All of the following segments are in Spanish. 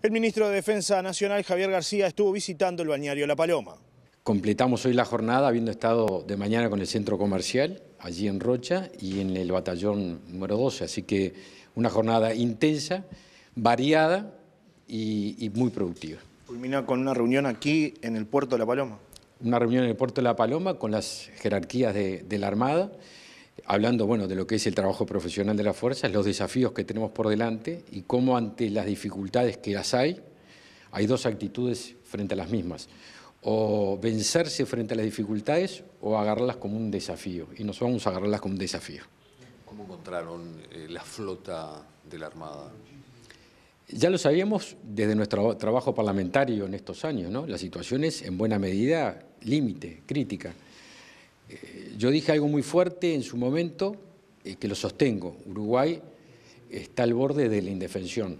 El ministro de Defensa Nacional, Javier García, estuvo visitando el balneario La Paloma. Completamos hoy la jornada habiendo estado de mañana con el centro comercial, allí en Rocha, y en el batallón número 12. Así que una jornada intensa, variada y, muy productiva. Culmina con una reunión aquí en el puerto de La Paloma. Una reunión en el puerto de La Paloma con las jerarquías de la Armada hablando bueno, de lo que es el trabajo profesional de las fuerzas, los desafíos que tenemos por delante y cómo ante las dificultades que las hay, hay dos actitudes frente a las mismas. O vencerse frente a las dificultades o agarrarlas como un desafío. Y nosotros vamos a agarrarlas como un desafío. ¿Cómo encontraron eh, la flota de la Armada? Ya lo sabíamos desde nuestro trabajo parlamentario en estos años, ¿no? La situación es en buena medida límite, crítica. Yo dije algo muy fuerte en su momento, eh, que lo sostengo. Uruguay está al borde de la indefensión.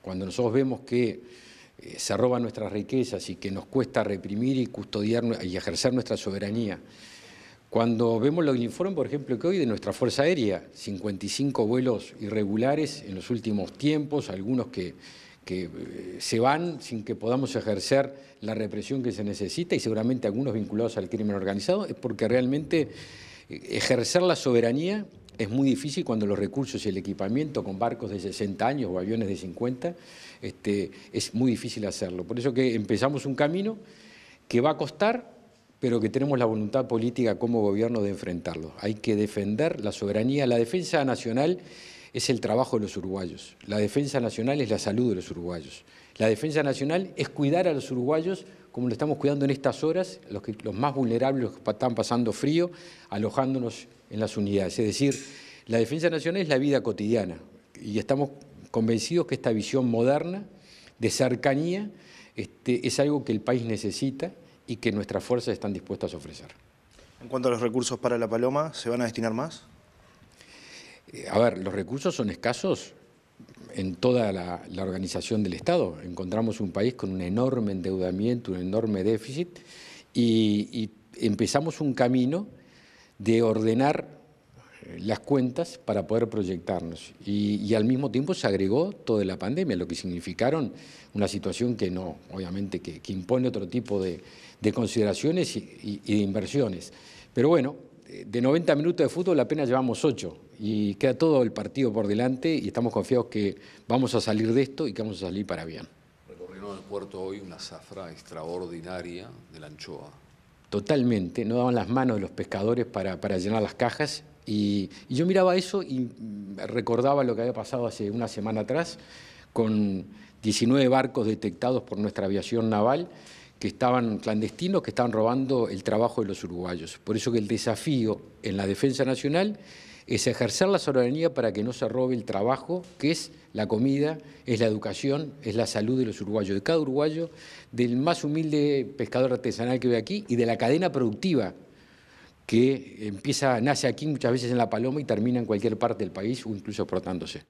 Cuando nosotros vemos que eh, se roban nuestras riquezas y que nos cuesta reprimir y custodiar y ejercer nuestra soberanía. Cuando vemos lo informes, por ejemplo, que hoy de nuestra Fuerza Aérea, 55 vuelos irregulares en los últimos tiempos, algunos que, que eh, se van sin que podamos ejercer la represión que se necesita y seguramente algunos vinculados al crimen organizado, es porque realmente eh, ejercer la soberanía es muy difícil cuando los recursos y el equipamiento con barcos de 60 años o aviones de 50, este, es muy difícil hacerlo. Por eso que empezamos un camino que va a costar, pero que tenemos la voluntad política como gobierno de enfrentarlo. Hay que defender la soberanía, la defensa nacional es el trabajo de los uruguayos. La defensa nacional es la salud de los uruguayos. La defensa nacional es cuidar a los uruguayos como lo estamos cuidando en estas horas, los, más vulnerables, que están pasando frío, alojándonos en las unidades. Es decir, la defensa nacional es la vida cotidiana y estamos convencidos que esta visión moderna de cercanía este, es algo que el país necesita y que nuestras fuerzas están dispuestas a ofrecer. En cuanto a los recursos para La Paloma, ¿se van a destinar más? Eh, a ver, los recursos son escasos en toda la, organización del Estado. Encontramos un país con un enorme endeudamiento, un enorme déficit, y, empezamos un camino de ordenar eh, las cuentas para poder proyectarnos. Y, al mismo tiempo se agregó toda la pandemia, lo que significaron una situación que no, obviamente, que, impone otro tipo de, consideraciones y, y de inversiones. Pero bueno, de 90 minutos de fútbol apenas llevamos 8 y queda todo el partido por delante y estamos confiados que vamos a salir de esto y que vamos a salir para bien. Recorrieron el puerto hoy una zafra extraordinaria de la anchoa. Totalmente, no daban las manos de los pescadores para, llenar las cajas y, yo miraba eso y recordaba lo que había pasado hace una semana atrás con 19 barcos detectados por nuestra aviación naval que estaban clandestinos, que estaban robando el trabajo de los uruguayos. Por eso que el desafío en la defensa nacional es ejercer la soberanía para que no se robe el trabajo, que es la comida, es la educación, es la salud de los uruguayos, de cada uruguayo, del más humilde pescador artesanal que ve aquí y de la cadena productiva que empieza, nace aquí muchas veces en La Paloma y termina en cualquier parte del país o incluso exportándose.